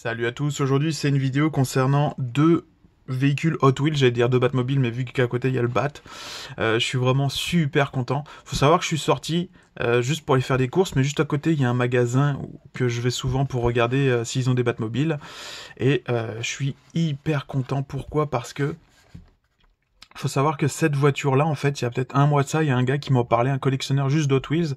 Salut à tous, aujourd'hui c'est une vidéo concernant deux véhicules Hot Wheels, j'allais dire deux Batmobiles, mais vu qu'à côté il y a le Bat, euh, je suis vraiment super content. Faut savoir que je suis sorti euh, juste pour aller faire des courses, mais juste à côté il y a un magasin que je vais souvent pour regarder euh, s'ils ont des Batmobiles, et je suis hyper content. Pourquoi Parce que faut savoir que cette voiture-là, en fait, il y a peut-être un mois de ça, il y a un gars qui m'en parlait un collectionneur juste d'Hot Wheels,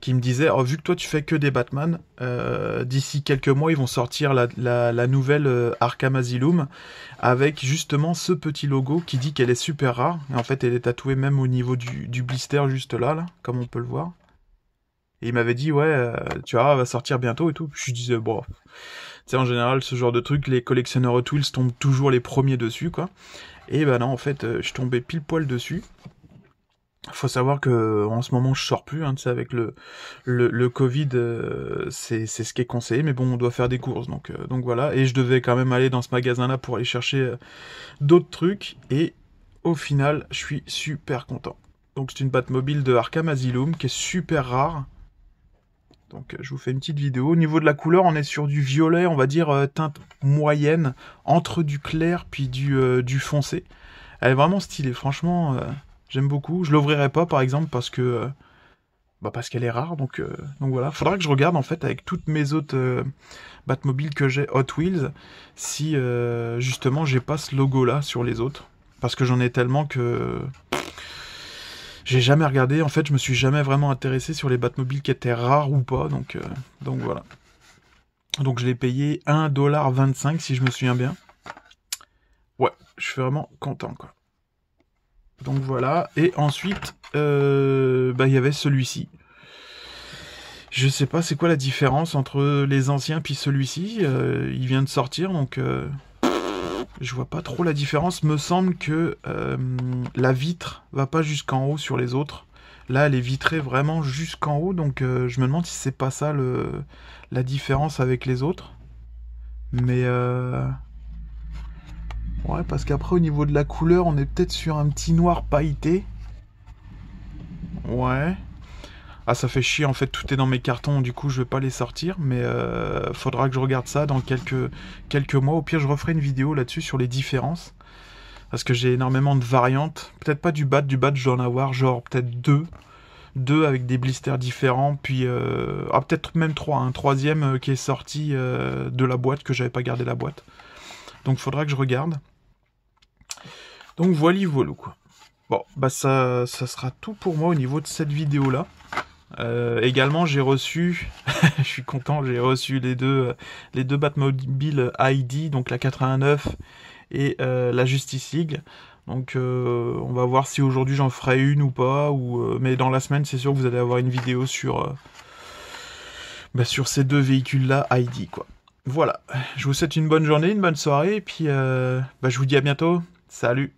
qui me disait, oh, vu que toi tu fais que des Batman, euh, d'ici quelques mois, ils vont sortir la, la, nouvelle euh, Arkham Asylum, avec justement ce petit logo qui dit qu'elle est super rare. Et en fait, elle est tatouée même au niveau du, du blister juste là, là, comme on peut le voir. Et il m'avait dit, ouais, euh, tu vois, va sortir bientôt et tout. je disais, bon, tu sais, en général, ce genre de truc, les collectionneurs Hot Wheels tombent toujours les premiers dessus, quoi. Et ben non, en fait, euh, je tombais pile poil dessus. Faut savoir que en ce moment je sors plus, hein, tu sais, avec le le, Covid, euh, c'est ce qui est conseillé, mais bon, on doit faire des courses, donc donc voilà. Et je devais quand même aller dans ce magasin-là pour aller chercher d'autres trucs, et au final, je suis super content. Donc c'est une mobile de Arkham Asylum qui est super rare. Donc euh, je vous fais une petite vidéo. Au niveau de la couleur, on est sur du violet, on va dire euh, teinte moyenne, entre du clair puis du, euh, du foncé. Elle est vraiment stylée, franchement, j'aime beaucoup. Je l'ouvrirai pas par exemple parce que bah parce qu'elle est rare, donc, donc voilà. Faudra que je regarde en fait avec toutes mes autres Batmobiles que j'ai, Hot Wheels, si justement j'ai pas ce logo là sur les autres. Parce que j'en ai tellement que j'ai jamais regardé. En fait, je me suis jamais vraiment intéressé sur les Batmobiles qui étaient rares ou pas. Donc, euh, donc voilà. Donc je l'ai payé 1,25$ si je me souviens bien. Ouais, je suis vraiment content quoi. Donc voilà. Et ensuite, euh, bah, il y avait celui-ci. Je sais pas c'est quoi la différence entre les anciens puis celui-ci. Euh, il vient de sortir donc je vois pas trop la différence. Me semble que euh, la vitre va pas jusqu'en haut sur les autres. Là, elle est vitrée vraiment jusqu'en haut, donc euh, je me demande si c'est pas ça le, la différence avec les autres. Mais euh, ouais, parce qu'après au niveau de la couleur, on est peut-être sur un petit noir pailleté. Ouais ah ça fait chier en fait tout est dans mes cartons du coup je vais pas les sortir mais euh, faudra que je regarde ça dans quelques, quelques mois au pire je referai une vidéo là-dessus sur les différences parce que j'ai énormément de variantes peut-être pas du bat du bat je dois en avoir genre peut-être deux deux avec des blisters différents puis euh, ah, peut-être même trois un troisième euh, qui est sorti euh, de la boîte que j'avais pas gardé la boîte donc faudra que je regarde donc voilà voilà quoi bon bah ça sera tout pour moi au niveau de cette vidéo là euh, également, j'ai reçu, je suis content, j'ai reçu les deux, les deux Batmobile ID, donc la 89 et euh, la Justice League. Donc, euh, on va voir si aujourd'hui j'en ferai une ou pas. Ou, mais dans la semaine, c'est sûr que vous allez avoir une vidéo sur, bah, sur ces deux véhicules-là ID, quoi. Voilà. Je vous souhaite une bonne journée, une bonne soirée, et puis bah, je vous dis à bientôt. Salut.